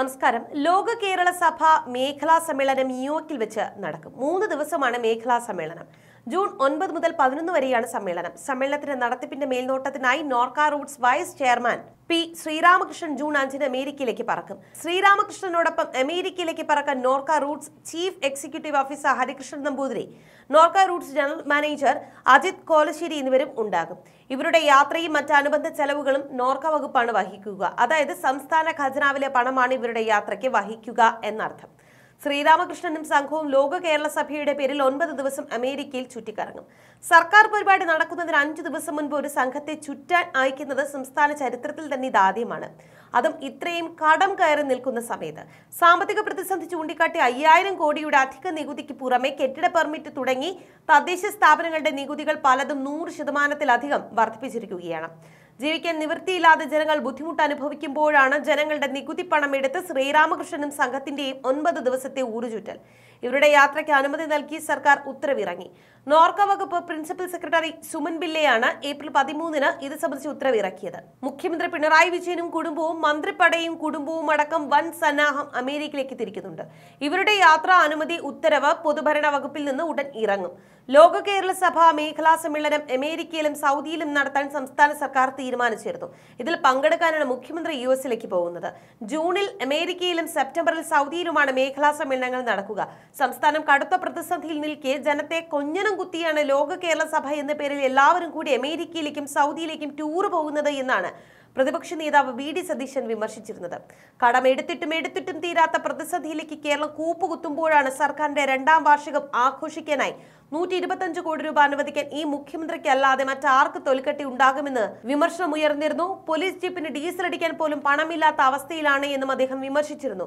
നമസ്കാരം ലോക കേരള സഭ മേഖലാ സമ്മേളനം ന്യൂയോർക്കിൽ വെച്ച് നടക്കും മൂന്ന് ദിവസമാണ് മേഖലാ സമ്മേളനം ജൂൺ ഒൻപത് മുതൽ പതിനൊന്ന് വരെയാണ് സമ്മേളനം സമ്മേളനത്തിന്റെ നടത്തിപ്പിന്റെ മേൽനോട്ടത്തിനായി Norka Roots vice chairman P Sreeramakrishnan June അഞ്ചിന് അമേരിക്കയിലേക്ക് പറക്കും ശ്രീരാമകൃഷ്ണനോടൊപ്പം അമേരിക്കയിലേക്ക് പറക്കാൻ Norka Roots chief executive officer Harikrishnan Namboothiri Norka Roots general manager Ajith Kolassery എന്നിവരും ഉണ്ടാകും ഇവരുടെ യാത്രയും മറ്റ് അനുബന്ധ ചെലവുകളും നോർക്ക വകുപ്പാണ് വഹിക്കുക അതായത് സംസ്ഥാന ഖജനാവിലെ പണമാണ് ഇവരുടെ യാത്രയ്ക്ക് വഹിക്കുക എന്നർത്ഥം ശ്രീരാമകൃഷ്ണനും സംഘവും ലോക കേരള സഭയുടെ പേരിൽ ഒൻപത് ദിവസം അമേരിക്കയിൽ ചുറ്റിക്കറങ്ങും സർക്കാർ പരിപാടി നടക്കുന്നതിന് അഞ്ചു ദിവസം മുൻപ് ഒരു സംഘത്തെ ചുറ്റാൻ അയക്കുന്നത് സംസ്ഥാന ചരിത്രത്തിൽ തന്നെ ഇതാദ്യമാണ് അതും ഇത്രയും കടം കയറി നിൽക്കുന്ന സമയത്ത് സാമ്പത്തിക പ്രതിസന്ധി ചൂണ്ടിക്കാട്ടി അയ്യായിരം കോടിയുടെ അധിക നികുതിക്ക് പുറമെ കെട്ടിട പെർമിറ്റ് തുടങ്ങി തദ്ദേശ സ്ഥാപനങ്ങളുടെ നികുതികൾ പലതും നൂറ് ശതമാനത്തിലധികം വർദ്ധിപ്പിച്ചിരിക്കുകയാണ് ജീവിക്കാൻ നിവൃത്തിയില്ലാതെ ജനങ്ങൾ ബുദ്ധിമുട്ട് അനുഭവിക്കുമ്പോഴാണ് ജനങ്ങളുടെ നികുതി പണം എടുത്ത് ശ്രീരാമകൃഷ്ണനും സംഘത്തിന്റെയും ഒൻപത് ദിവസത്തെ ഊരുചുറ്റൽ ഇവരുടെ യാത്രയ്ക്ക് അനുമതി നൽകി സർക്കാർ ഉത്തരവിറങ്ങി നോർക്ക വകുപ്പ് പ്രിൻസിപ്പൽ സെക്രട്ടറി സുമൻ ബില്ലയാണ് ഏപ്രിൽ പതിമൂന്നിന് ഇത് സംബന്ധിച്ച് ഉത്തരവിറക്കിയത് മുഖ്യമന്ത്രി പിണറായി വിജയനും കുടുംബവും മന്ത്രിപ്പടയും കുടുംബവും അടക്കം വൻ സന്നാഹം അമേരിക്കയിലേക്ക് തിരിക്കുന്നുണ്ട് ഇവരുടെ യാത്രാ അനുമതി ഉത്തരവ് പൊതുഭരണ വകുപ്പിൽ നിന്ന് ഉടൻ ഇറങ്ങും ലോക കേരള സഭ മേഖലാ സമ്മേളനം അമേരിക്കയിലും സൗദിയിലും നടത്താൻ സംസ്ഥാന സർക്കാർ തീരുമാനിച്ചിരുന്നു ഇതിൽ പങ്കെടുക്കാനാണ് മുഖ്യമന്ത്രി യു എസിലേക്ക് പോകുന്നത് ജൂണിൽ അമേരിക്കയിലും സെപ്റ്റംബറിൽ സൗദിയിലുമാണ് മേഖലാ സമ്മേളനങ്ങൾ നടക്കുക സംസ്ഥാനം കടുത്ത പ്രതിസന്ധിയിൽ നിൽക്കെ ജനത്തെ കൊഞ്ഞനം കുത്തിയാണ് ലോക കേരള സഭ എന്ന പേരിൽ എല്ലാവരും കൂടി അമേരിക്കയിലേക്കും സൗദിയിലേക്കും ടൂർ പോകുന്നത് എന്നാണ് പ്രതിപക്ഷ നേതാവ് വി ഡി സതീശൻ വിമർശിച്ചിരുന്നത് കടമെടുത്തിട്ടും എടുത്തിട്ടും തീരാത്ത പ്രതിസന്ധിയിലേക്ക് കേരളം കൂപ്പുകുത്തുമ്പോഴാണ് സർക്കാരിന്റെ രണ്ടാം വാർഷികം ആഘോഷിക്കാനായി നൂറ്റി ഇരുപത്തഞ്ച് കോടി രൂപ അനുവദിക്കാൻ ഈ മുഖ്യമന്ത്രിക്കല്ലാതെ മറ്റാർക്ക് തൊലിക്കെട്ടി ഉണ്ടാകുമെന്ന് വിമർശനം ഉയർന്നിരുന്നു പോലീസ് ജീപ്പിന് ഡീസൽ അടിക്കാൻ പോലും പണമില്ലാത്ത അവസ്ഥയിലാണ് എന്നും അദ്ദേഹം വിമർശിച്ചിരുന്നു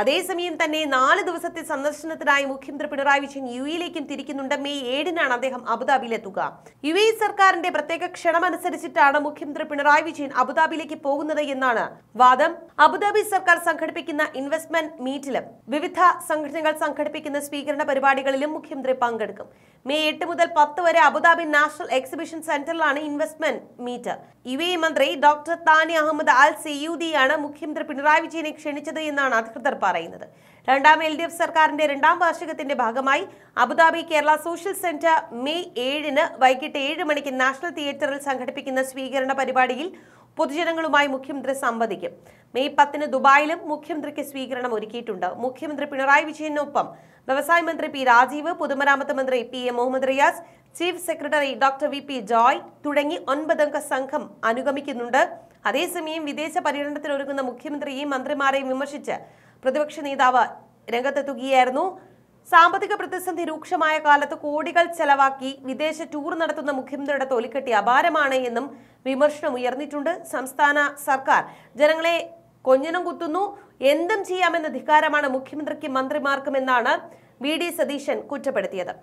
അതേസമയം തന്നെ നാല് ദിവസത്തെ സന്ദർശനത്തിനായി മുഖ്യമന്ത്രി പിണറായി വിജയൻ യു എയിലേക്കും തിരിക്കുന്നുണ്ട് മെയ് ഏഴിനാണ് അദ്ദേഹം അബുദാബിയിലെത്തുക യു എ സർക്കാരിന്റെ പ്രത്യേക ക്ഷണമനുസരിച്ചിട്ടാണ് മുഖ്യമന്ത്രി പിണറായി വിജയൻ അബുദാബിയിലേക്ക് പോകുന്നത് എന്നാണ് വാദം അബുദാബി സർക്കാർ സംഘടിപ്പിക്കുന്ന ഇൻവെസ്റ്റ്മെന്റ് മീറ്റിലും വിവിധ സംഘടനകൾ സംഘടിപ്പിക്കുന്ന സ്വീകരണ പരിപാടികളിലും മുഖ്യമന്ത്രി പങ്കെടുക്കും മെയ് എട്ട് മുതൽ പത്ത് വരെ അബുദാബി നാഷണൽ എക്സിബിഷൻ സെന്ററിലാണ് ഇൻവെസ്റ്റ്മെന്റ് മീറ്റ് യു എ മന്ത്രി ഡോക്ടർ താനി അഹമ്മദ് അൽ സെയ്യൂദിയാണ് മുഖ്യമന്ത്രി പിണറായി വിജയനെ ക്ഷണിച്ചത് എന്നാണ് അധികൃതർ പറയുന്നത് രണ്ടാം എൽ ഡി എഫ് സർക്കാരിന്റെ രണ്ടാം വാർഷികത്തിന്റെ ഭാഗമായി Abu Dhabi Kerala social centre May ഏഴിന് വൈകിട്ട് ഏഴ് മണിക്ക് നാഷണൽ തിയേറ്ററിൽ സംഘടിപ്പിക്കുന്ന സ്വീകരണ പരിപാടിയിൽ പൊതുജനങ്ങളുമായി മുഖ്യമന്ത്രി സംവദിക്കും മെയ് പത്തിന് ദുബായിലും മുഖ്യമന്ത്രിക്ക് സ്വീകരണം ഒരുക്കിയിട്ടുണ്ട് മുഖ്യമന്ത്രി പിണറായി വിജയനൊപ്പം വ്യവസായ മന്ത്രി പി രാജീവ് പൊതുമരാമത്ത് മന്ത്രി P A Muhammad Riyas chief secretary doctor V P Joy തുടങ്ങി ഒൻപതംഗ സംഘം അനുഗമിക്കുന്നുണ്ട് അതേസമയം വിദേശ പര്യടനത്തിനൊരുങ്ങുന്ന മുഖ്യമന്ത്രിയെയും മന്ത്രിമാരെയും വിമർശിച്ച് പ്രതിപക്ഷ നേതാവ് രംഗത്തെത്തുകയായിരുന്നു സാമ്പത്തിക പ്രതിസന്ധി രൂക്ഷമായ കാലത്ത് കോടികൾ ചെലവാക്കി വിദേശ ടൂർ നടത്തുന്ന മുഖ്യമന്ത്രിയുടെ തൊലിക്കെട്ടി അപാരമാണ് എന്നും വിമർശനം ഉയർന്നിട്ടുണ്ട് സംസ്ഥാന സർക്കാർ ജനങ്ങളെ കൊഞ്ഞനം കുത്തുന്നു എന്തും ചെയ്യാമെന്ന ധിക്കാരമാണ് മുഖ്യമന്ത്രിക്കും മന്ത്രിമാർക്കും എന്നാണ് വി ഡി സതീശൻ കുറ്റപ്പെടുത്തിയത്